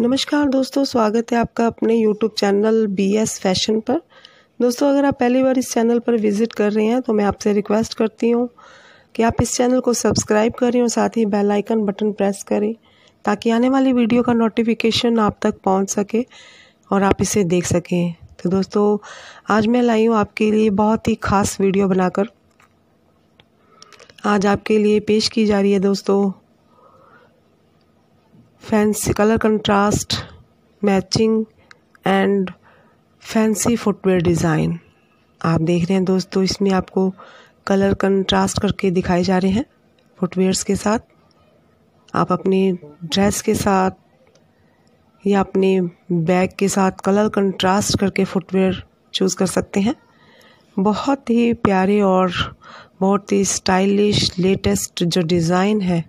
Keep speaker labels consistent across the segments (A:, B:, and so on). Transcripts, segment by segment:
A: नमस्कार दोस्तों स्वागत है आपका अपने YouTube channel B S fashion पर दोस्तों अगर आप पहली बार इस चैनल पर विज़िट कर रहे हैं तो मैं आपसे रिक्वेस्ट करती हूँ कि आप इस चैनल को सब्सक्राइब करें और साथ ही बेल आइकन बटन प्रेस करें ताकि आने वाली वीडियो का नोटिफिकेशन आप तक पहुँच सके और आप इसे देख सकें तो दोस्तों आज मैं लाई हूँ आपके लिए बहुत ही ख़ास वीडियो बनाकर आज आपके लिए पेश की जा रही है दोस्तों fancy colour contrast matching and fancy footwear design आप देख रहे हैं दोस्तों इसमें आपको कलर कंट्रास्ट करके दिखाए जा रहे हैं फुटवेयर्स के साथ आप अपनी ड्रेस के साथ या अपने बैग के साथ कलर कंट्रास्ट करके फुटवेयर चूज़ कर सकते हैं बहुत ही प्यारे और बहुत ही स्टाइलिश लेटेस्ट जो डिज़ाइन है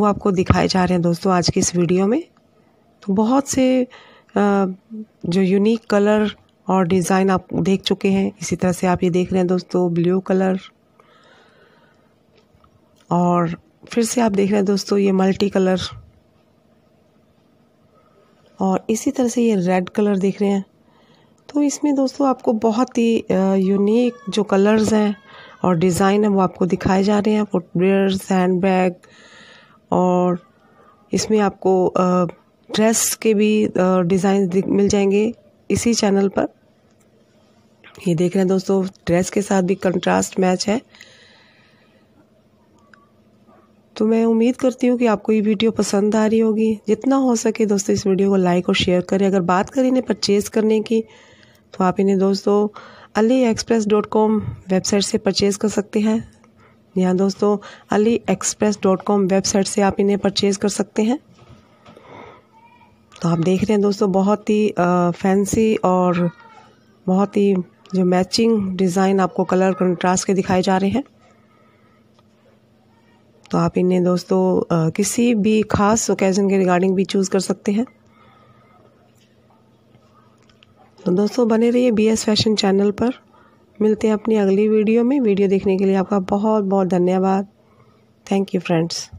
A: वो आपको दिखाए जा रहे हैं दोस्तों आज की इस वीडियो में तो बहुत से जो यूनिक कलर और डिज़ाइन आप देख चुके हैं इसी तरह से आप ये देख रहे हैं दोस्तों ब्लू कलर और फिर से आप देख रहे हैं दोस्तों ये मल्टी कलर और इसी तरह से ये रेड कलर देख रहे हैं तो इसमें दोस्तों आपको बहुत ही यूनिक जो कलर्स हैं और डिज़ाइन है वो आपको दिखाए जा रहे हैं फुटवेयर हैंड बैग और इसमें आपको ड्रेस के भी डिज़ाइन मिल जाएंगे इसी चैनल पर ये देख रहे हैं दोस्तों ड्रेस के साथ भी कंट्रास्ट मैच है तो मैं उम्मीद करती हूँ कि आपको ये वीडियो पसंद आ रही होगी जितना हो सके दोस्तों इस वीडियो को लाइक और शेयर करें अगर बात करें इन्हें परचेज़ करने की तो आप इन्हें दोस्तों AliExpress dot com website से परचेज़ कर सकते हैं यहाँ दोस्तों AliExpress dot com website से आप इन्हें परचेज़ कर सकते हैं तो आप देख रहे हैं दोस्तों बहुत ही फैंसी और बहुत ही जो मैचिंग डिज़ाइन आपको कलर कंट्रास्ट के दिखाए जा रहे हैं तो आप इन्हें दोस्तों आ, किसी भी ख़ास ओकेज़न के रिगार्डिंग भी चूज़ कर सकते हैं तो दोस्तों बने रहिए बी एस फैशन चैनल पर मिलते हैं अपनी अगली वीडियो में वीडियो देखने के लिए आपका बहुत बहुत धन्यवाद थैंक यू फ्रेंड्स